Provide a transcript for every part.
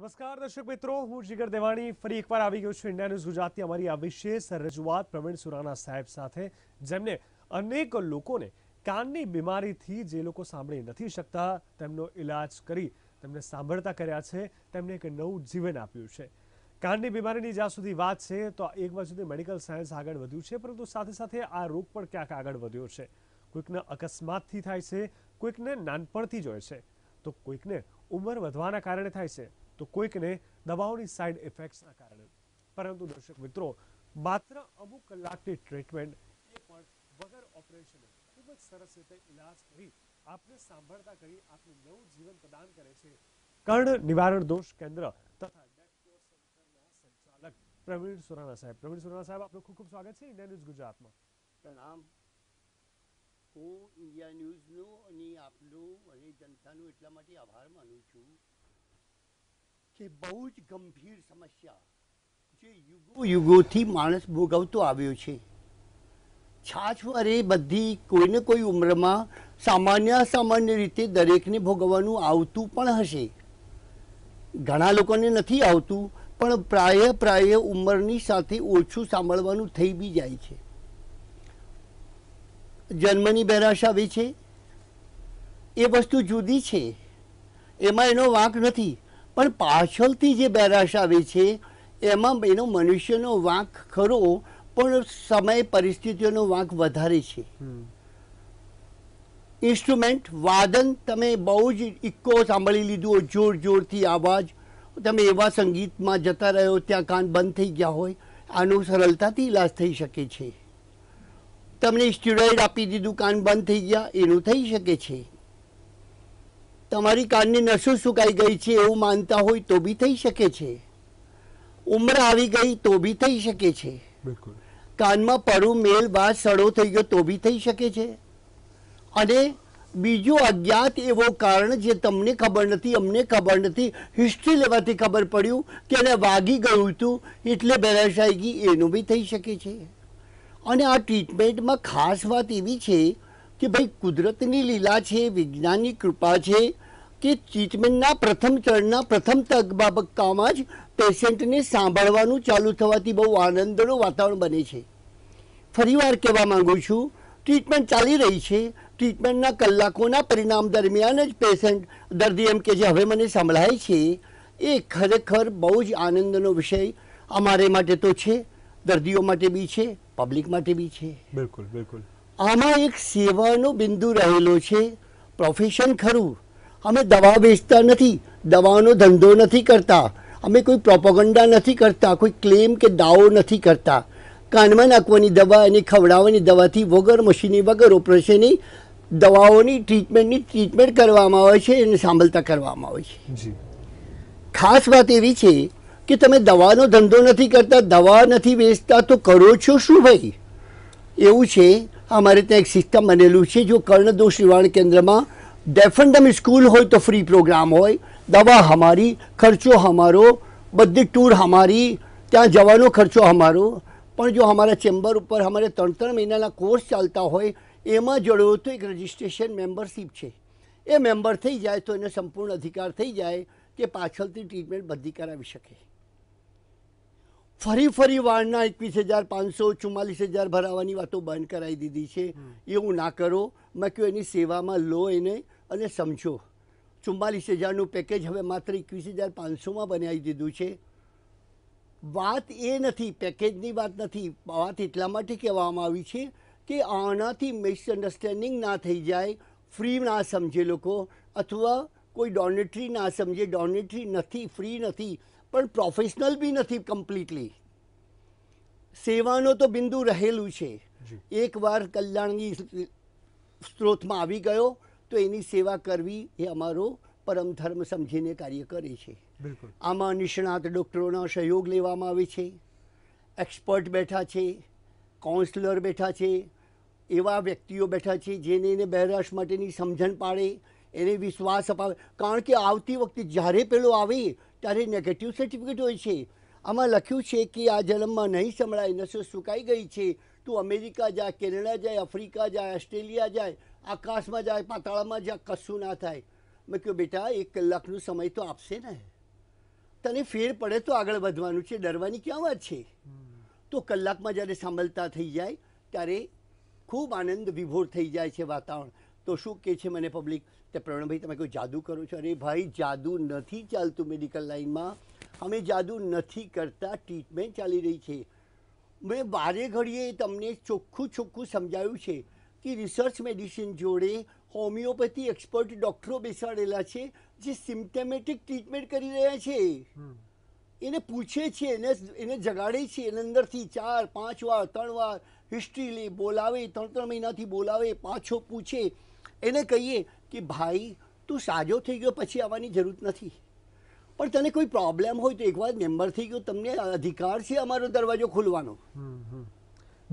નમસ્કાર દર્શક મિત્રો હું જીગર દેવાણી ફરી એકવાર આવી ગયો છું ઇન્ડિયા ન્યૂઝ ગુજરાતની અમારી આ વિશેષ રજૂઆત પ્રવીણ સુરાના સાહેબ સાથે જેમને અનેક લોકોને કાનની બીમારીથી જે લોકો સાંભળી નથી શકતા તેમનો ઈલાજ કરી તેમને સાંભળતા કર્યા છે તેમને એક નવું જીવન આપ્યું છે કાનની બીમારીની જ્યાં સુધી વાત છે તો એક બાજુથી મેડિકલ સાયન્સ આગળ વધ્યું છે પરંતુ સાથે સાથે આ રોગ પણ ક્યાંક આગળ વધ્યો છે કોઈકને અકસ્માતથી થાય છે કોઈકને નાનપણથી જ હોય છે તો કોઈકને ઉંમર વધવાના કારણે થાય છે તો કોઈકને દવાઓની સાઇડ ઇફેક્ટ્સના કારણે પરંતુ દર્શક મિત્રો માત્ર અમુક કલાકની ટ્રીટમેન્ટ એ પણ વગર ઓપરેશને ખૂબ જ સરસ રીતે ઇલાજ કરી આપને સાંભળતા કરી આપને નવું જીવન પ્રદાન કરે છે કર્ણ નિવારણ દોષ કેન્દ્ર તથા સંચાલક પ્રવીણ સુરાણા સાહેબ પ્રવીણ સુરાણા સાહેબ આપનું ખૂબ ખૂબ સ્વાગત છે ઇન્ડિયા ન્યૂઝ ગુજરાતમાં પ્રણામ હું ઇન્ડિયા ન્યૂઝનું અને આપનું અને જનતાનું એટલા માટે આભાર માનું છું કે બહુ જ ગંભીર સમસ્યા જે યુગો યુગોથી માણસ ભોગવતો આવ્યો છે છાછવાર એ બધી કોઈને કોઈ ઉંમરમાં સામાન્ય સામાન્ય રીતે દરેકને ભોગવવાનું આવતું પણ હશે ઘણા લોકોને નથી આવતું પણ પ્રાય પ્રાય ઉંમરની સાથે ઓછું સાંભળવાનું થઈ બી જાય છે જન્મની બેરાશ આવી છે એ વસ્તુ જુદી છે એમાં એનો વાંક નથી પણ પાછળથી જે બેરાશ આવે છે એમાં એનો મનુષ્યનો વાંક ખરો પણ સમય પરિસ્થિતિઓનો વાંક વધારે છે ઇન્સ્ટ્રુમેન્ટ વાદન તમે બહુ જ ઇક્કો સાંભળી લીધું હોય જોર જોરથી આવાજ તમે એવા સંગીતમાં જતા રહ્યો ત્યાં કાન બંધ થઈ ગયા હોય આનો સરળતાથી ઇલાજ થઈ શકે છે તમને સ્ટીરોઇડ આપી દીધું કાન બંધ થઈ ગયા એનું થઈ શકે છે તમારી કાનની નસો સુકાઈ ગઈ છે એવું માનતા હોય તો બી થઈ શકે છે ઉંમર આવી ગઈ તો બી થઈ શકે છે કાનમાં પડું મેલ બા સડો થઈ ગયો તો બી થઈ શકે છે અને બીજો અજ્ઞાત એવો કારણ જે તમને ખબર નથી અમને ખબર નથી હિસ્ટ્રી લેવાથી ખબર પડ્યું કે એને વાગી ગયું હતું એટલે આવી ગઈ એનું બી થઈ શકે છે અને આ ટ્રીટમેન્ટમાં ખાસ વાત એવી છે કે ભાઈ કુદરતની લીલા છે વિજ્ઞાનની કૃપા છે કે ટ્રીટમેન્ટના પ્રથમ ચरणના પ્રથમ તબક્કામાં જ પેશન્ટને સાંભળવાનું ચાલુ થવાથી બહુ આનંદનું વાતાવરણ બને છે ફરીવાર કહેવા માગું છું ટ્રીટમેન્ટ ચાલી રહી છે ટ્રીટમેન્ટના કલાકોના પરિણામ દરમિયાન જ પેશન્ટ દર્દી એમ કે જે હવે મને સંભળાય છે એ ખરેખર બહુ જ આનંદનો વિષય અમારે માટે તો છે દર્દીઓ માટે બી છે પબ્લિક માટે બી છે બિલકુલ બિલકુલ આમાં એક સેવાનો બિંદુ રહેલો છે પ્રોફેશન ખરું અમે દવા વેચતા નથી દવાનો ધંધો નથી કરતા અમે કોઈ પ્રોપોગંડા નથી કરતા કોઈ ક્લેમ કે દાવો નથી કરતા કાનમાં નાખવાની દવા અને ખવડાવવાની દવાથી વગર મશીની વગર ઓપરેશનની દવાઓની ટ્રીટમેન્ટની ટ્રીટમેન્ટ કરવામાં આવે છે અને સાંભળતા કરવામાં આવે છે ખાસ વાત એવી છે કે તમે દવાનો ધંધો નથી કરતા દવા નથી વેચતા તો કરો છો શું ભાઈ એવું છે અમારે ત્યાં એક સિસ્ટમ બનેલું છે જો કર્ણદોષ નિવારણ કેન્દ્રમાં ડેફન્ડમ સ્કૂલ હોય તો ફ્રી પ્રોગ્રામ હોય દવા અમારી ખર્ચો અમારો બધી ટૂર અમારી ત્યાં જવાનો ખર્ચો અમારો પણ જો અમારા ચેમ્બર ઉપર અમારે ત્રણ ત્રણ મહિનાના કોર્સ ચાલતા હોય એમાં જોડવો તો એક રજિસ્ટ્રેશન મેમ્બરશીપ છે એ મેમ્બર થઈ જાય તો એને સંપૂર્ણ અધિકાર થઈ જાય કે પાછળથી ટ્રીટમેન્ટ બધી કરાવી શકે ફરી ફરી વાળના એકવીસ હજાર પાંચસો ચુમ્માલીસ હજાર ભરાવાની વાતો બંધ કરાવી દીધી છે એવું ના કરો મેં કહ્યું એની સેવામાં લો એને અને સમજો ચુમ્માલીસ હજારનું પેકેજ હવે માત્ર એકવીસ હજાર પાંચસોમાં બનાવી દીધું છે વાત એ નથી પેકેજની વાત નથી વાત એટલા માટે કહેવામાં આવી છે કે આનાથી મિસઅન્ડરસ્ટેન્ડિંગ ના થઈ જાય ફ્રી ના સમજે લોકો અથવા કોઈ ડોનેટરી ના સમજે ડોનેટરી નથી ફ્રી નથી પણ પ્રોફેશનલ બી નથી કમ્પ્લીટલી સેવાનો તો બિંદુ રહેલું છે એકવાર કલ્યાણની સ્ત્રોતમાં આવી ગયો તો એની સેવા કરવી એ અમારો પરમધર્મ સમજીને કાર્ય કરે છે આમાં નિષ્ણાત ડૉક્ટરોના સહયોગ લેવામાં આવે છે એક્સપર્ટ બેઠા છે કાઉન્સલર બેઠા છે એવા વ્યક્તિઓ બેઠા છે જેને એને બહેરાશ માટેની સમજણ પાડે એને વિશ્વાસ અપાવે કારણ કે આવતી વખતે જ્યારે પેલો આવે ત્યારે નેગેટિવ સર્ટિફિકેટ હોય છે આમાં લખ્યું છે કે આ જન્મમાં નહીં સંભળાય નસો સુકાઈ ગઈ છે તું અમેરિકા જાય કેનેડા જાય આફ્રિકા જાય ઓસ્ટ્રેલિયા જાય આકાશમાં જાય પાતાળામાં જાય કશું ના થાય મેં કહ્યું બેટા એક કલાકનો સમય તો આપશે ને તને ફેર પડે તો આગળ વધવાનું છે ડરવાની ક્યાં વાત છે તો કલાકમાં જ્યારે સાંભળતા થઈ જાય ત્યારે ખૂબ આનંદ વિભોર થઈ જાય છે વાતાવરણ તો શું કહે છે મને પબ્લિક તે પ્રવીણભાઈ તમે કોઈ જાદુ કરો છો અરે ભાઈ જાદુ નથી ચાલતું મેડિકલ લાઈનમાં અમે જાદુ નથી કરતા ટ્રીટમેન્ટ ચાલી રહી છે મેં બારે ઘડીએ તમને ચોખ્ખું ચોખ્ખું સમજાવ્યું છે કે રિસર્ચ મેડિસિન જોડે હોમિયોપેથી એક્સપર્ટ ડૉક્ટરો બેસાડેલા છે જે સિમ્ટમેટિક ટ્રીટમેન્ટ કરી રહ્યા છે એને પૂછે છે એને એને જગાડે છે એને અંદરથી ચાર પાંચ વાર ત્રણ વાર હિસ્ટ્રી લે બોલાવે ત્રણ ત્રણ મહિનાથી બોલાવે પાછો પૂછે એને કહીએ કે ભાઈ તું સાજો થઈ ગયો પછી આવવાની જરૂર નથી પણ તને કોઈ પ્રોબ્લેમ હોય તો એકવાર મેમ્બર થઈ ગયો તમને અધિકાર છે અમારો દરવાજો ખોલવાનો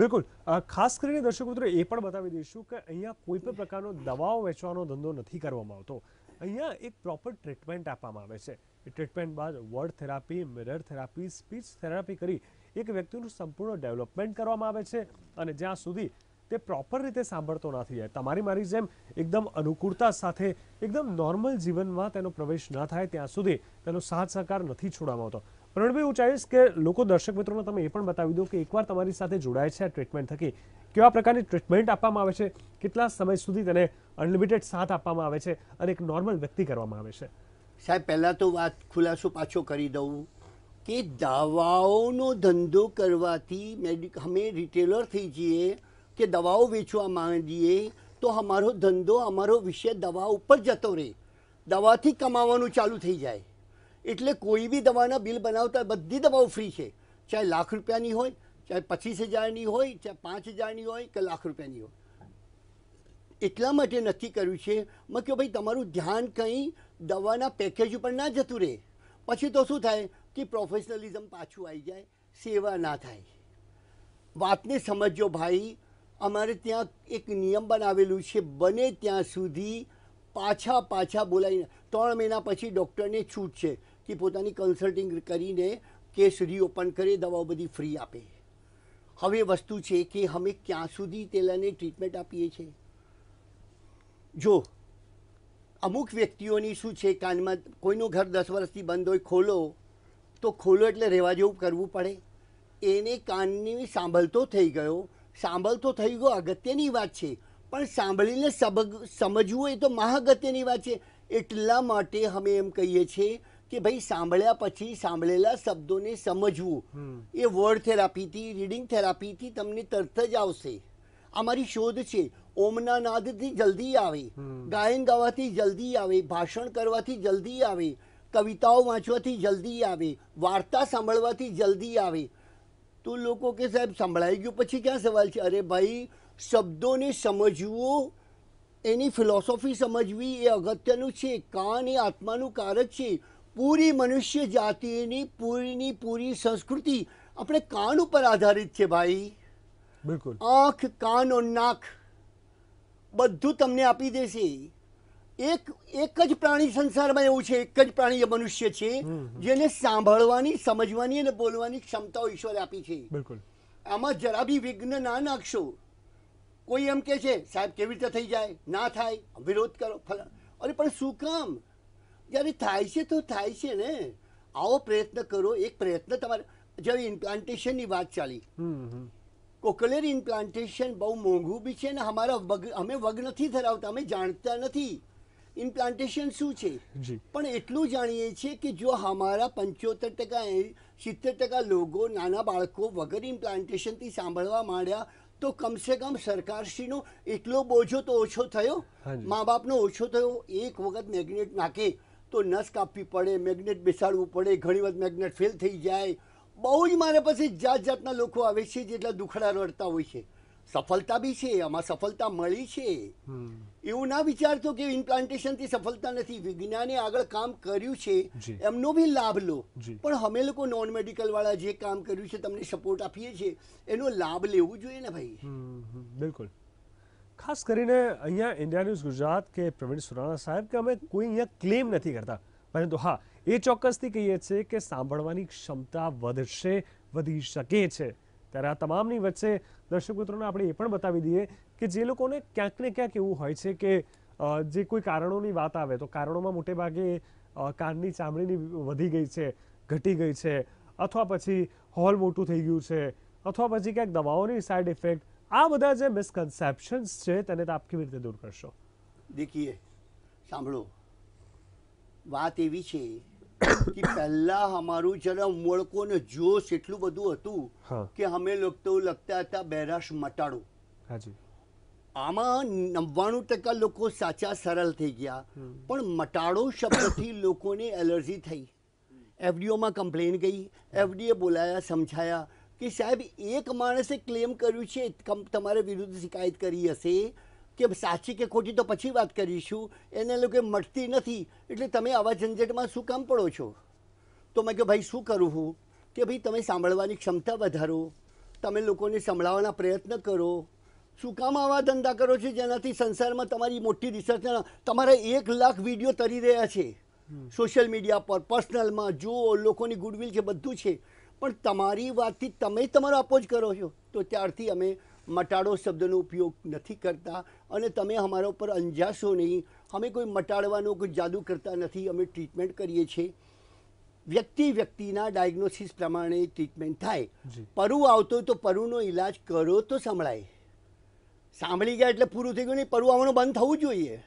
બિલકુલ ખાસ કરીને દર્શક મિત્રો એ પણ બતાવી દઈશું કે અહીંયા કોઈ પણ પ્રકારનો દવાઓ વેચવાનો ધંધો નથી કરવામાં આવતો અહીંયા એક પ્રોપર ટ્રીટમેન્ટ આપવામાં આવે છે એ ટ્રીટમેન્ટ બાદ word therapy mirror therapy speech therapy કરી એક વ્યક્તિનું સંપૂર્ણ ડેવલપમેન્ટ કરવામાં આવે છે અને જ્યાં સુધી તે પ્રોપર રીતે સાંભળતો નથી યાર તમારી મારી જેમ એકદમ અનુકૂળતા સાથે એકદમ નોર્મલ જીવનમાં તેનો પ્રવેશ ન થાય ત્યાં સુધી તેનો સાથ સહકાર નથી છોડવામાં આવતો પ્રવીણભાઈ હું ચાહીશ કે લોકો દર્શક મિત્રોને તમે એ પણ બતાવી દો કે એકવાર તમારી સાથે જોડાય છે આ ટ્રીટમેન્ટ થકી કેવા પ્રકારની ટ્રીટમેન્ટ આપવામાં આવે છે કેટલા સમય સુધી તેને અનલિમિટેડ સાથ આપવામાં આવે છે અને એક નોર્મલ વ્યક્તિ કરવામાં આવે છે સાહેબ પહેલાં તો વાત ખુલાસો પાછો કરી દઉં કે દાવાઓનો ધંધો કરવાથી મેડિક અમે રિટેલર થઈ જઈએ કે દવાઓ વેચવા માંડીએ તો અમારો ધંધો અમારો વિષય દવા ઉપર જતો રહે દવાથી કમાવાનું ચાલુ થઈ જાય એટલે કોઈ બી દવાના બિલ બનાવતા બધી દવાઓ ફ્રી છે ચાહે લાખ રૂપિયાની હોય ચાહે પચીસ હજારની હોય ચાહે પાંચ હજારની હોય કે લાખ રૂપિયાની હોય એટલા માટે નક્કી કર્યું છે મેં કે ભાઈ તમારું ધ્યાન કંઈ દવાના પેકેજ ઉપર ના જતું રહે પછી તો શું થાય કે પ્રોફેશનલિઝમ પાછું આવી જાય સેવા ના થાય વાતને સમજો ભાઈ અમારે ત્યાં એક નિયમ બનાવેલું છે બને ત્યાં સુધી પાછા પાછા બોલાવીને ત્રણ મહિના પછી ડૉક્ટરને છૂટ છે કે પોતાની કન્સલ્ટિંગ કરીને કેસ રીઓપન કરે દવાઓ બધી ફ્રી આપે હવે વસ્તુ છે કે અમે ક્યાં સુધી તેલાને ટ્રીટમેન્ટ આપીએ છીએ જો અમુક વ્યક્તિઓની શું છે કાનમાં કોઈનું ઘર દસ વર્ષથી બંધ હોય ખોલો તો ખોલો એટલે રહેવા જેવું કરવું પડે એને કાનની સાંભળતો થઈ ગયો સાંભળ તો થઈ ગયો અગત્યની વાત છે પણ સાંભળીને સબગ સમજવું એ તો મહાગત્યની વાત છે એટલા માટે અમે એમ કહીએ છીએ કે ભાઈ સાંભળ્યા પછી સાંભળેલા શબ્દોને સમજવું એ વર્ડ થેરાપીથી રીડિંગ થેરાપીથી તમને તરત જ આવશે અમારી શોધ છે ઓમના નાદથી જલ્દી આવે ગાયન ગાવાથી જલ્દી આવે ભાષણ કરવાથી જલ્દી આવે કવિતાઓ વાંચવાથી જલ્દી આવે વાર્તા સાંભળવાથી જલ્દી આવે તો લોકો કે સાહેબ સંભળાઈ ગયું પછી ક્યાં સવાલ છે અરે ભાઈ શબ્દોને સમજવો એની ફિલોસોફી સમજવી એ અગત્યનું છે કાન એ આત્માનું કારક છે પૂરી મનુષ્ય જાતિની પૂરીની પૂરી સંસ્કૃતિ આપણે કાન ઉપર આધારિત છે ભાઈ બિલકુલ આંખ કાન નાક બધું તમને આપી દેશે એક એક જ પ્રાણી સંસારમાં એવું છે એક જ પ્રાણી એ મનુષ્ય છે જેને સાંભળવાની સમજવાની અને બોલવાની ક્ષમતાઓ ઈશ્વરે આપી છે બિલકુલ આમાં જરા બી વિઘ્ન ના નાખશો કોઈ એમ કે છે સાહેબ કેવી રીતે થઈ જાય ના થાય વિરોધ કરો અરે પણ શું કામ જ્યારે થાય છે તો થાય છે ને આવો પ્રયત્ન કરો એક પ્રયત્ન તમારે જ્યારે ઇમ્પ્લાન્ટેશનની વાત ચાલી કોકલેર ઇમ્પ્લાન્ટેશન બહુ મોંઘું બી છે ને અમારા વગ અમે વગ નથી ધરાવતા અમે જાણતા નથી ઇમ્પ્લાન્ટેશન શું છે પણ એટલું જાણીએ છીએ કે જો અમારા પંચોતેર ટકા સિત્તેર ટકા લોકો નાના બાળકો વગર ઇમ્પ્લાન્ટેશનથી સાંભળવા માંડ્યા તો કમસે કમ સરકારશ્રીનો એટલો બોજો તો ઓછો થયો મા બાપનો ઓછો થયો એક વખત મેગ્નેટ નાખે તો નસ કાપવી પડે મેગ્નેટ બેસાડવું પડે ઘણી વખત મેગ્નેટ ફેલ થઈ જાય બહુ જ મારા પાસે જાત જાતના લોકો આવે છે જેટલા દુખડા રડતા હોય છે સફળતા બી છે આમાં સફળતા મળી છે એવું ના વિચારતો કે ઇમ્પ્લાન્ટેશનથી સફળતા નથી વિજ્ઞાને આગળ કામ કર્યું છે એમનો બી લાભ લો પણ અમે લોકો નોન મેડિકલ વાળા જે કામ કર્યું છે તમને સપોર્ટ આપીએ છીએ એનો લાભ લેવું જોઈએ ને ભાઈ બિલકુલ ખાસ કરીને અહીંયા ઇન્ડિયા ન્યૂઝ ગુજરાત કે પ્રવીણ સુરાણા સાહેબ કે અમે કોઈ અહીંયા ક્લેમ નથી કરતા પરંતુ હા એ ચોક્કસથી કહીએ છીએ કે સાંભળવાની ક્ષમતા વધશે વધી શકે છે ત્યારે આ તમામની વચ્ચે દર્શક મિત્રોને આપણે એ પણ બતાવી દઈએ કે જે લોકોને ક્યાંક ને ક્યાંક એવું હોય છે કે જે કોઈ કારણોની વાત આવે તો કારણોમાં મોટે ભાગે કાનની ચામડીની વધી ગઈ છે ઘટી ગઈ છે અથવા પછી હોલ મોટું થઈ ગયું છે અથવા પછી ક્યાંક દવાઓની સાઇડ ઇફેક્ટ આ બધા જે મિસકન્સેપ્શન્સ છે તેને આપ કેવી રીતે દૂર કરશો દેખીએ સાંભળો વાત એવી છે કે પહેલા અમારું જરા મોળકો ને જોશ એટલું બધું હતું કે અમે લોકો લગતા હતા બહેરાશ મટાડો આમાં નવ્વાણું ટકા લોકો સાચા સરળ થઈ ગયા પણ મટાડો શબ્દથી લોકોને એલર્જી થઈ એફડીઓમાં કમ્પ્લેન ગઈ એફડીએ બોલાયા સમજાયા કે સાહેબ એક માણસે ક્લેમ કર્યું છે તમારે વિરુદ્ધ શિકાયત કરી હશે કે સાચી કે ખોટી તો પછી વાત કરીશું એને લોકો મટતી નથી એટલે તમે આવા ઝંઝટમાં શું કામ પડો છો તો મેં કે ભાઈ શું કરું હું કે ભાઈ તમે સાંભળવાની ક્ષમતા વધારો તમે લોકોને સંભળાવવાના પ્રયત્ન કરો શું કામ આવા ધંધા કરો છો જેનાથી સંસારમાં તમારી મોટી રિસર્ચ તમારા એક લાખ વિડીયો તરી રહ્યા છે સોશિયલ મીડિયા પર પર્સનલમાં જુઓ લોકોની ગુડવિલ છે બધું છે પણ તમારી વાતથી તમે તમારો અપોજ કરો છો તો ત્યારથી અમે મટાડો શબ્દનો ઉપયોગ નથી કરતા અને તમે અમારા ઉપર અંજાશો નહીં અમે કોઈ મટાડવાનો કોઈ જાદુ કરતા નથી અમે ટ્રીટમેન્ટ કરીએ છીએ વ્યક્તિ વ્યક્તિના ડાયગ્નોસિસ પ્રમાણે ટ્રીટમેન્ટ થાય પરુ આવતો તો પરુનો ઈલાજ કરો તો સંભળાય સાંભળી ગયા એટલે પૂરું થઈ ગયું નહીં પરુ આવવાનું બંધ થવું જોઈએ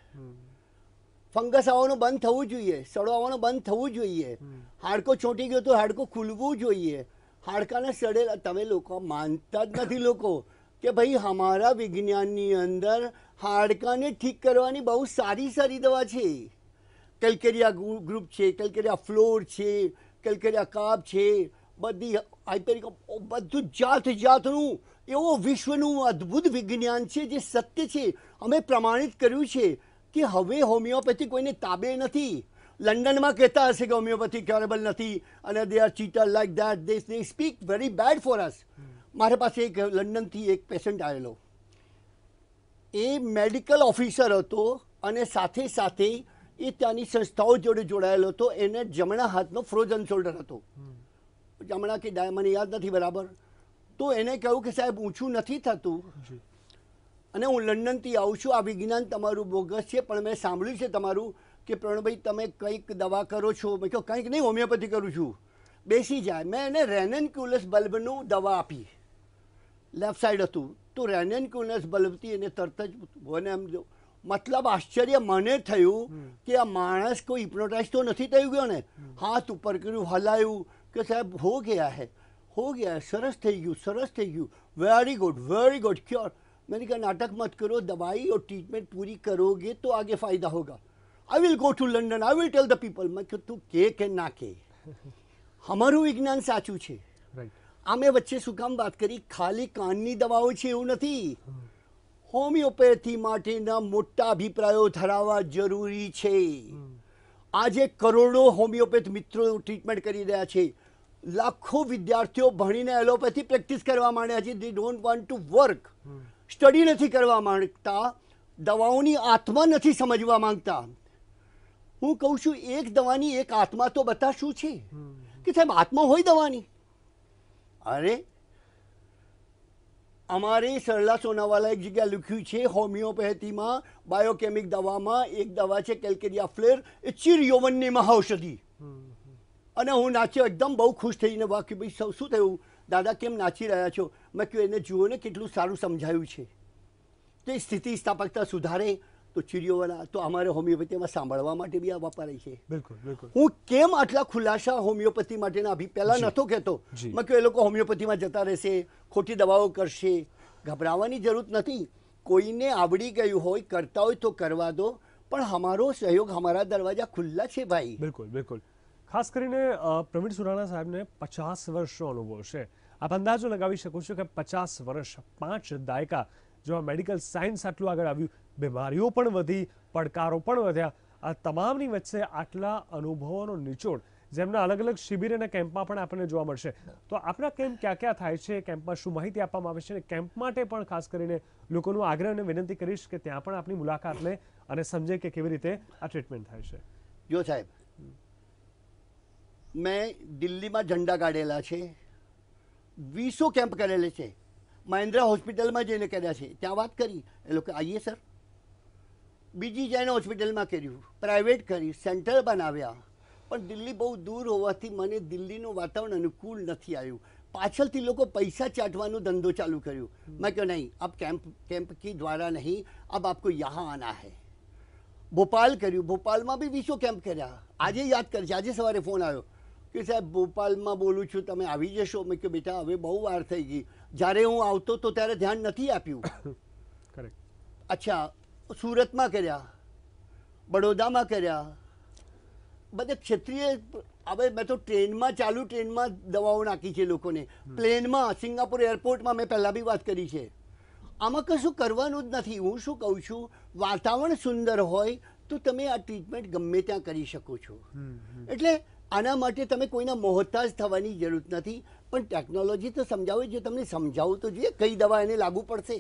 ફંગસ આવવાનું બંધ થવું જોઈએ સડો આવવાનું બંધ થવું જોઈએ હાડકો ચોંટી ગયો તો હાડકો ખુલવું જોઈએ હાડકાના સડેલા તમે લોકો માનતા જ નથી લોકો કે ભાઈ અમારા વિજ્ઞાનની અંદર હાડકાંને ઠીક કરવાની બહુ સારી સારી દવા છે કલકરિયા ગ્રુપ છે કલકરિયા ફ્લોર છે કલકરિયા કાપ છે બધી આઈપેરિક બધું જાત જાતનું એવો વિશ્વનું અદ્ભુત વિજ્ઞાન છે જે સત્ય છે અમે પ્રમાણિત કર્યું છે કે હવે હોમિયોપેથી કોઈને તાબે નથી લંડનમાં કહેતા હશે કે હોમિયોપેથી ક્યોરેબલ નથી અને they are cheater like that they speak very bad for us મારા પાસે એક લંડનથી એક પેશન્ટ આવેલો એ મેડિકલ ઓફિસર હતો અને સાથે સાથે એ ત્યાંની સંસ્થાઓ જોડે જોડાયેલો હતો એને જમણા હાથનો ફ્રોઝન શોલ્ડર હતો જમણા કે ડાયા મને યાદ નથી બરાબર તો એને કહ્યું કે સાહેબ ઊંચું નથી થતું અને હું લંડનથી આવું છું આ વિજ્ઞાન તમારું બોગસ છે પણ મેં સાંભળ્યું છે તમારું કે પ્રણભાઈ તમે કંઈક દવા કરો છો મેં કહ્યું કંઈક નહીં હોમિયોપેથી કરું છું બેસી જાય મેં એને રેનન ક્યુલસ બલ્બનું દવા આપી લેફ્ટ સાઈડ હતું તો રેનેન રેનેનક્યુનસ બલબતી એને તરત જ ભુવને એમ મતલબ આશ્ચર્ય મને થયું કે આ માણસ કોઈ હિપ્નોટાઇઝ તો નથી થઈ ગયો ને હાથ ઉપર કર્યું હલાયું કે સાહેબ હો ગયા હે હો ગયા સરસ થઈ ગયું સરસ થઈ ગયું very good very good cure मैंने કહે નાટક મત કરો दवाई और ट्रीटमेंट पूरी करोगे तो आगे फ़ायदा होगा I will go to London I will tell the people मैं क्यों तू के के ना અમારું વિજ્ઞાન સાચું છે આમે વચ્ચે શું કામ વાત કરી ખાલી કાનની દવાઓ છે એવું નથી હોમિયોપેથી માટેના મોટા અભિપ્રાયો ધરાવવા જરૂરી છે આજે કરોડો હોમિયોપેથ મિત્રો ટ્રીટમેન્ટ કરી રહ્યા છે લાખો વિદ્યાર્થીઓ ભણીને એલોપેથી પ્રેક્ટિસ કરવા માંડ્યા છે they don't want to work study નથી કરવા માંગતા દવાઓની આત્મા નથી સમજવા માંગતા હું કહું છું એક દવાની એક આત્મા તો બધા શું છે કે સાહેબ આત્મા હોય દવાની અરે અમારે સરળા સોનાવાલા એક જગ્યા લખ્યું છે હોમિયોપેથીમાં બાયોકેમિક દવામાં એક દવા છે કેલ્કેરિયા ફ્લેર એ ચીર ચીરયોવનની મહાઔષધિ અને હું નાચ્યો એકદમ બહુ ખુશ થઈને વાક્ય ભાઈ સૌ શું થયું દાદા કેમ નાચી રહ્યા છો મેં કહ્યું એને જુઓ ને કેટલું સારું સમજાયું છે તે સ્થિતિ સ્થાપકતા સુધારે તો ચીડીઓવાળા તો અમારે હોમિયોપેથીમાં સાંભળવા માટે બી આ વપરાય છે બિલકુલ બિલકુલ હું કેમ આટલા ખુલાસા હોમિયોપેથી માટેના અભિ પહેલાં નહોતો કહેતો મેં કહ્યું એ લોકો હોમિયોપેથીમાં જતા રહેશે ખોટી દવાઓ કરશે ગભરાવાની જરૂર નથી કોઈને આવડી ગયું હોય કરતા હોય તો કરવા દો પણ અમારો સહયોગ અમારા દરવાજા ખુલ્લા છે ભાઈ બિલકુલ બિલકુલ ખાસ કરીને પ્રવીણ સુરાણા સાહેબને પચાસ વર્ષનો અનુભવ છે આપ અંદાજો લગાવી શકો છો કે પચાસ વર્ષ પાંચ દાયકા જેમાં મેડિકલ સાયન્સ આટલું આગળ આવ્યું બીમારીઓ પણ વધી પડકારો પણ વધ્યા આ તમામની વચ્ચે આટલા અનુભવોનો નિચોડ જેમના અલગ અલગ શિબિર અને કેમ્પમાં પણ આપણને જોવા મળશે તો આપણા કેમ્પ ક્યાં ક્યાં થાય છે કેમ્પમાં શું માહિતી આપવામાં આવે છે અને કેમ્પ માટે પણ ખાસ કરીને લોકોનું આગ્રહ અને વિનંતી કરીશ કે ત્યાં પણ આપની મુલાકાત લે અને સમજે કે કેવી રીતે આ ટ્રીટમેન્ટ થાય છે જો સાહેબ મેં દિલ્હીમાં ઝંડા કાઢેલા છે વીસો કેમ્પ કરેલા છે મહેન્દ્રા હોસ્પિટલમાં જઈને કર્યા છે ત્યાં વાત કરી એ લોકો આવીએ સર બીજી જૈન હોસ્પિટલમાં કર્યું પ્રાઇવેટ કરી સેન્ટર બનાવ્યા પણ દિલ્હી બહુ દૂર હોવાથી મને દિલ્હીનું વાતાવરણ અનુકૂળ નથી આવ્યું પાછળથી લોકો પૈસા ચાટવાનો ધંધો ચાલુ કર્યું મેં કહ્યું નહીં આપ કેમ્પ કેમ્પ કી દ્વારા નહીં અબ આપકો યહાં આના હૈ ભોપાલ કર્યું ભોપાલમાં બી વિશ્વ કેમ્પ કર્યા આજે યાદ કરશે આજે સવારે ફોન આવ્યો કે સાહેબ ભોપાલમાં બોલું છું તમે આવી જશો મેં કે બેટા હવે બહુ વાર થઈ ગઈ જ્યારે હું આવતો તો ત્યારે ધ્યાન નથી આપ્યું અચ્છા સુરતમાં કર્યા બડોદામાં કર્યા બધે ક્ષેત્રીય હવે મેં તો ટ્રેનમાં ચાલુ ટ્રેનમાં દવાઓ નાખી છે લોકોને પ્લેનમાં સિંગાપુર એરપોર્ટમાં મેં પહેલાં બી વાત કરી છે આમાં કશું કરવાનું જ નથી હું શું કહું છું વાતાવરણ સુંદર હોય તો તમે આ ટ્રીટમેન્ટ ગમે ત્યાં કરી શકો છો એટલે આના માટે તમે કોઈના મોહતાજ થવાની જરૂર નથી પણ ટેકનોલોજી તો સમજાવે જો તમને સમજાવવું તો જોઈએ કઈ દવા એને લાગુ પડશે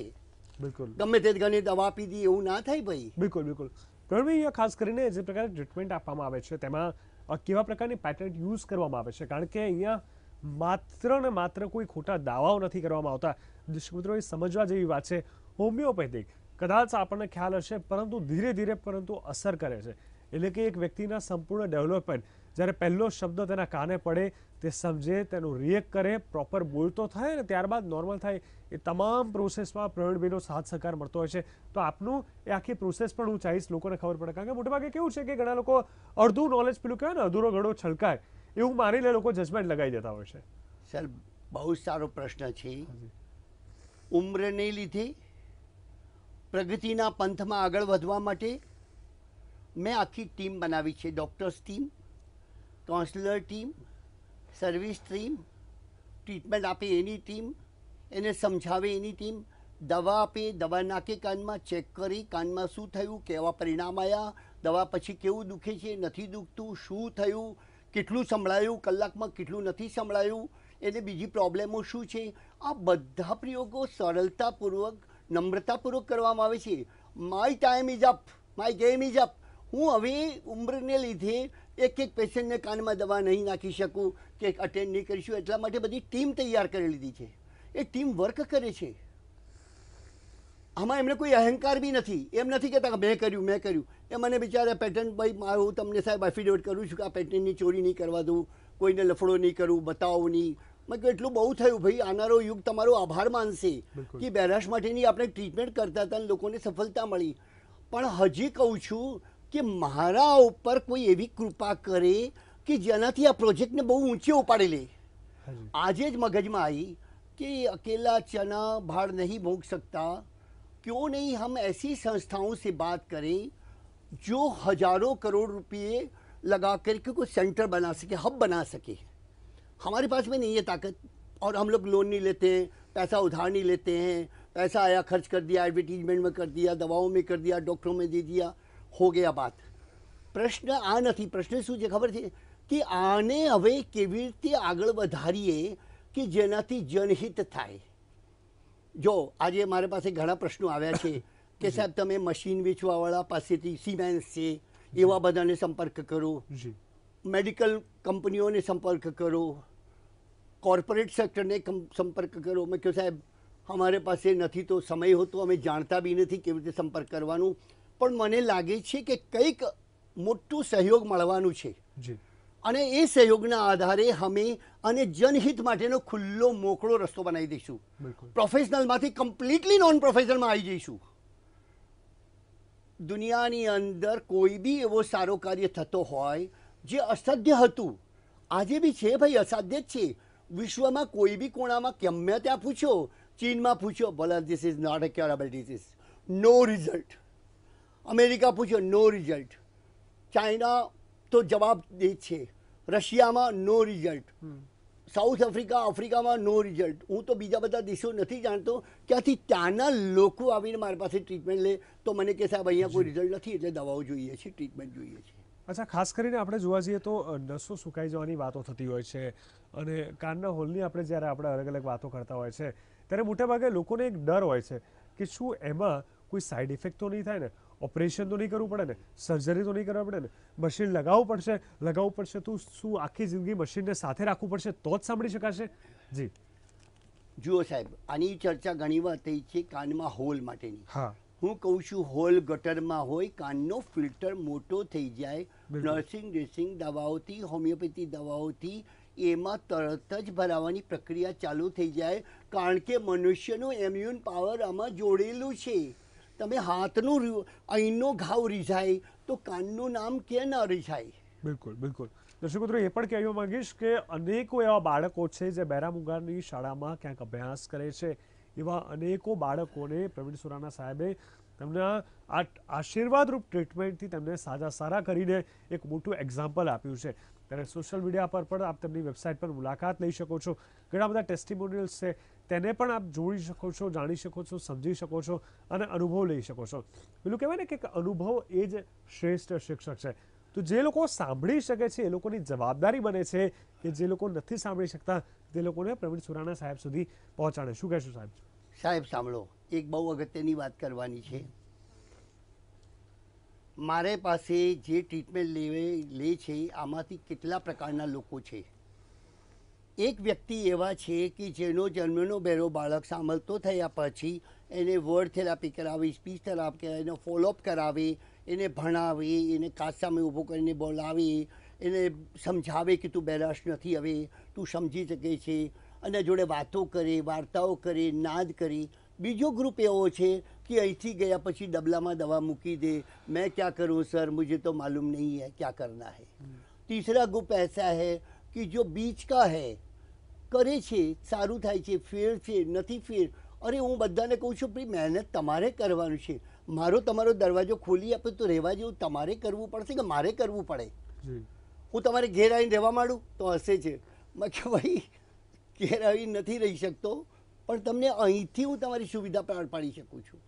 બિલકુલ ગમે તે ગણી દવા આપી દઈએ એવું ના થાય ભાઈ બિલકુલ બિલકુલ પ્રવીણ ખાસ કરીને જે પ્રકારે ટ્રીટમેન્ટ આપવામાં આવે છે તેમાં કેવા પ્રકારની પેટર્ન યુઝ કરવામાં આવે છે કારણ કે અહીંયા માત્ર ને માત્ર કોઈ ખોટા દાવાઓ નથી કરવામાં આવતા દર્શક એ સમજવા જેવી વાત છે હોમિયોપેથિક કદાચ આપણને ખ્યાલ હશે પરંતુ ધીરે ધીરે પરંતુ અસર કરે છે એટલે કે એક વ્યક્તિના સંપૂર્ણ ડેવલપમેન્ટ જ્યારે પહેલો શબ્દ તેના કાને પડે તે સમજે તેનું રિએક્ટ કરે પ્રોપર બોલતો થાય અને ત્યારબાદ નોર્મલ થાય એ તમામ પ્રોસેસમાં પ્રવીણભાઈનો સાથ સહકાર મળતો હોય છે તો આપનું એ આખી પ્રોસેસ પણ હું ચાહીશ લોકોને ખબર પડે કારણ કે મોટેભાગે કેવું છે કે ઘણા લોકો અડધું નોલેજ પેલું કહેવાય ને અધૂરો ઘડો છલકાય એવું મારીને લોકો જજમેન્ટ લગાવી દેતા હોય છે સર બહુ સારો પ્રશ્ન છે ઉમ્રને લીધે પ્રગતિના પંથમાં આગળ વધવા માટે મેં આખી ટીમ બનાવી છે doctors team counsellor team service team treatment આપે એની ટીમ એને સમજાવે એની ટીમ દવા આપે દવા નાખે કાનમાં ચેક કરી કાનમાં શું થયું કેવા પરિણામ આવ્યા દવા પછી કેવું દુખે છે નથી દુખતું શું થયું કેટલું સંભળાયું કલાકમાં કેટલું નથી સંભળાયું એને બીજી પ્રોબ્લેમો શું છે આ બધા પ્રયોગો સરળતાપૂર્વક નમ્રતાપૂર્વક કરવામાં આવે છે my time is up my game is up હું હવે ઉંમરને લીધે એક એક પેશન્ટને કાનમાં દવા નહીં નાખી શકું કે અટેન્ડ નહીં કરીશું એટલા માટે બધી ટીમ તૈયાર કરી લીધી છે એ ટીમ વર્ક કરે છે આમાં એમને કોઈ અહંકાર બી નથી એમ નથી કહેતા મેં કર્યું મેં કર્યું એ મને બિચારા પેટર્ન ભાઈ હું તમને સાહેબ એફિડેવિટ કરું છું કે આ પેટર્નની ચોરી નહીં કરવા દઉં કોઈને લફડો નહીં કરું બતાવો નહીં મેં કહ્યું એટલું બહુ થયું ભાઈ આનારો યુગ તમારો આભાર માનશે કે બેરાશ માટેની આપણે ટ્રીટમેન્ટ કરતા હતા લોકોને સફળતા મળી પણ હજી કહું છું कि ऊपर कोई ઉપર કોઈ कृपा करे कि કે જેનાથી प्रोजेक्ट ने बहु ઊંચે ઉપાડી ले આજે हाँ मगज में आई कि अकेला चना भाड़ नहीं भोग सकता क्यों नहीं हम ऐसी संस्थाओं से बात करें जो हजारों करोड़ रुपये लगा कर के कुछ सेंटर बना सके हब बना सके हमारे पास में नहीं है ताकत और हम लोग लोन नहीं लेते हैं पैसा उधार नहीं लेते हैं पैसा आया खर्च कर दिया एडवर्टीजमेंट में कर दिया दवाओं में कर दिया डॉक्टरों में दे दिया હો ગયા બાદ પ્રશ્ન આ નથી પ્રશ્ન શું છે ખબર છે કે આને હવે કેવી રીતે આગળ વધારીએ કે જેનાથી જનહિત થાય જો આજે મારી પાસે ઘણા પ્રશ્નો આવ્યા છે કે સાહેબ તમે મશીન વેચવાવાળા પાસેથી સિમેન્સ છે એવા બધાને સંપર્ક કરો મેડિકલ કંપનીઓને સંપર્ક કરો કોર્પોરેટ સેક્ટરને સંપર્ક કરો મેં કહ્યું સાહેબ અમારે પાસે નથી તો સમય હોતો અમે જાણતા બી નથી કેવી રીતે સંપર્ક કરવાનું પણ મને લાગે છે કે કંઈક મોટું સહયોગ મળવાનું છે અને એ સહયોગના આધારે અમે અને જનહિત માટેનો ખુલ્લો મોકળો રસ્તો બનાવી દઈશું પ્રોફેશનલમાંથી કમ્પ્લીટલી નોન પ્રોફેશનલમાં આવી જઈશું દુનિયાની અંદર કોઈ બી એવો સારો કાર્ય થતો હોય જે અસાધ્ય હતું આજે બી છે ભાઈ અસાધ્ય જ છે વિશ્વમાં કોઈ બી કોણામાં ગમે ત્યાં પૂછો ચીનમાં પૂછો ભલે this is not a curable disease no result America પૂછ્યો નો રિઝલ્ટ ચાઇના તો જવાબ દે છે રશિયામાં નો રિઝલ્ટ સાઉથ આફ્રિકા આફ્રિકામાં નો રિઝલ્ટ હું તો બીજા બધા દેશો નથી જાણતો ત્યાંથી ત્યાંના લોકો આવીને મારી પાસે ટ્રીટમેન્ટ લે તો મને કે સાહેબ અહીંયા કોઈ રિઝલ્ટ નથી એટલે દવાઓ જોઈએ છે ટ્રીટમેન્ટ જોઈએ છે અચ્છા ખાસ કરીને આપણે જોવા જઈએ તો નસો સુકાઈ જવાની વાતો થતી હોય છે અને કાનના હોલની આપણે જ્યારે આપણે અલગ અલગ વાતો કરતા હોય છે ત્યારે મોટાભાગે લોકોને એક ડર હોય છે કે શું એમાં કોઈ સાઈડ ઇફેક્ટ તો નહીં થાય ને ઓપરેશન તો નહીં કરવું પડે ને સર્જરી તો નહીં કરવા પડે ને મશીન લગાવવું પડશે લગાવવું પડશે તું શું આખી જિંદગી મશીનને સાથે રાખવું પડશે તો જ સાંભળી શકાશે જી જુઓ સાહેબ આની ચર્ચા ઘણી વાર થઈ છે કાનમાં હોલ માટેની હા હું કહું છું હોલ ગટરમાં હોય કાનનો ફિલ્ટર મોટો થઈ જાય નર્સિંગ ડ્રેસિંગ દવાઓથી હોમિયોપેથી દવાઓથી એમાં તરત જ ભરાવવાની પ્રક્રિયા ચાલુ થઈ જાય કારણ કે મનુષ્યનું એમ્યુન પાવર આમાં જોડેલું છે તમે હાથનું અહીંનો ઘાવ રીઝાય તો કાનનું નામ કે ન રીઝાય બિલકુલ બિલકુલ દર્શક મિત્રો એ પણ કહેવા માંગીશ કે અનેકો એવા બાળકો છે જે બેરામુંગાની શાળામાં ક્યાંક અભ્યાસ કરે છે એવા અનેકો બાળકોને પ્રવીણ સુરાના સાહેબે તેમના આ આશીર્વાદરૂપ ટ્રીટમેન્ટથી તેમને સાજા સારા કરીને એક મોટું એક્ઝામ્પલ આપ્યું છે ત્યારે સોશિયલ મીડિયા પર પણ આપ તેમની વેબસાઇટ પર મુલાકાત લઈ શકો છો ઘણા બધા ટેસ્ટિમોનિયલ્સ છે તેને પણ આપ જોડી શકો છો જાણી શકો છો સમજી શકો છો અને અનુભવ લઈ શકો છો પેલું કહેવાય ને કે અનુભવ એ જ શ્રેષ્ઠ શિક્ષક છે તો જે લોકો સાંભળી શકે છે એ લોકોની જવાબદારી બને છે કે જે લોકો નથી સાંભળી શકતા તે લોકોને પ્રવીણ સુરાણા સાહેબ સુધી પહોંચાડે શું કહેશું સાહેબ સાહેબ સાંભળો એક બહુ અગત્યની વાત કરવાની છે મારે પાસે જે ટ્રીટમેન્ટ લેવે લે છે આમાંથી કેટલા પ્રકારના લોકો છે એક વ્યક્તિ એવા છે કે જેનો જન્મનો બેરો બાળક સાંભળતો થયા પછી એને વર્ડ થેરાપી કરાવી સ્પીચ થેરાપી કરાવી એનો ફોલોઅપ કરાવે એને ભણાવે એને કાચ સામે ઊભો કરીને બોલાવે એને સમજાવે કે તું બેરાશ નથી હવે તું સમજી શકે છે અને જોડે વાતો કરે વાર્તાઓ કરે નાદ કરે બીજો ગ્રુપ એવો છે કે અહીંથી ગયા પછી ડબલામાં દવા મૂકી દે મેં ક્યાં કરું સર મુझे તો मालूम नहीं है क्या करना है तीसरा गुप ऐसा है कि जो बीच का है કરે છે સારું થાય છે ફેર છે નથી ફેર અરે હું બધાને કહું છું ભાઈ મહેનત તમારે કરવાનું છે મારો તમારો દરવાજો ખોલી આપે તો રહેવા જેવું તમારે કરવું પડશે કે મારે કરવું પડે હું તમારે ઘેર આવીને રહેવા માંડું તો હશે છે મેં કે ભાઈ ઘેર આવીને નથી રહી શકતો પણ તમને અહીંથી હું તમારી સુવિધા પાર પાડી શકું છું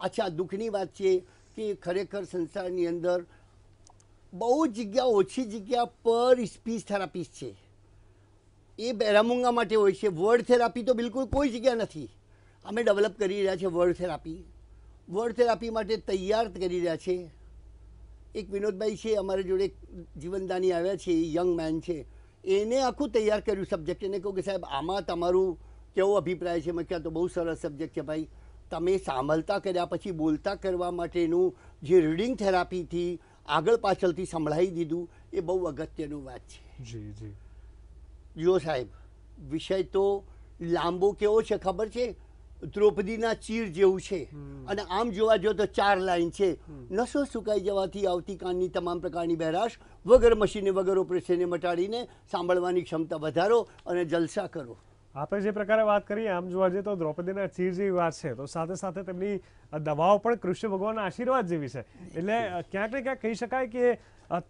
અચ્છા દુઃખની વાત છે કે ખરેખર સંસારની અંદર બહુ જગ્યા ઓછી જગ્યા પર સ્પીચ થેરાપિસ્ટ છે એ બેરામુંગા માટે હોય છે વર્ડ થેરાપી તો બિલકુલ કોઈ જગ્યા નથી અમે ડેવલપ કરી રહ્યા છે વર્ડ થેરાપી વર્ડ થેરાપી માટે તૈયાર કરી રહ્યા છે એક વિનોદભાઈ છે અમારી જોડે જીવનદાની આવ્યા છે એ યંગ મેન છે એને આખું તૈયાર કર્યું સબ્જેક્ટ એને કહું કે સાહેબ આમાં તમારું કેવો અભિપ્રાય છે મેં ક્યાં તો બહુ સરસ સબ્જેક્ટ છે ભાઈ તમે સાંભળતા કર્યા પછી બોલતા કરવા માટેનું જે રીડિંગ થેરાપીથી આગળ પાછળથી સંભળાવી દીધું એ બહુ અગત્યનું વાત છે જી જી જુઓ સાહેબ વિષય તો લાંબો કેવો છે ખબર છે દ્રૌપદીના ચીર જેવું છે અને આમ જોવા જો તો ચાર લાઈન છે નસો સુકાઈ જવાથી આવતી કાનની તમામ પ્રકારની બહેરાશ વગર મશીને વગર ઓપરેશનને મટાડીને સાંભળવાની ક્ષમતા વધારો અને જલસા કરો આપણે જે પ્રકારે વાત કરીએ આમ જોવા જઈએ તો દ્રૌપદીના ચીર જેવી વાત છે તો સાથે સાથે તેમની દવાઓ પણ કૃષ્ણ ભગવાનના આશીર્વાદ જેવી છે એટલે ક્યાંક ને ક્યાંક કહી શકાય કે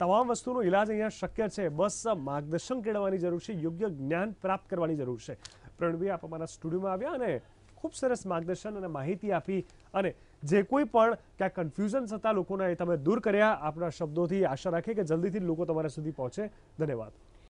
તમામ વસ્તુનો ઇલાજ અહીંયા શક્ય છે બસ માર્ગદર્શન કેળવવાની જરૂર છે યોગ્ય જ્ઞાન પ્રાપ્ત કરવાની જરૂર છે પ્રણવી આપ અમારા સ્ટુડિયોમાં આવ્યા અને ખૂબ સરસ માર્ગદર્શન અને માહિતી આપી અને જે કોઈ પણ ક્યાં કન્ફ્યુઝન થતા લોકોને તમે દૂર કર્યા આપણા શબ્દોથી આશા રાખીએ કે જલ્દીથી લોકો તમારા સુધી પહોંચે ધન્યવાદ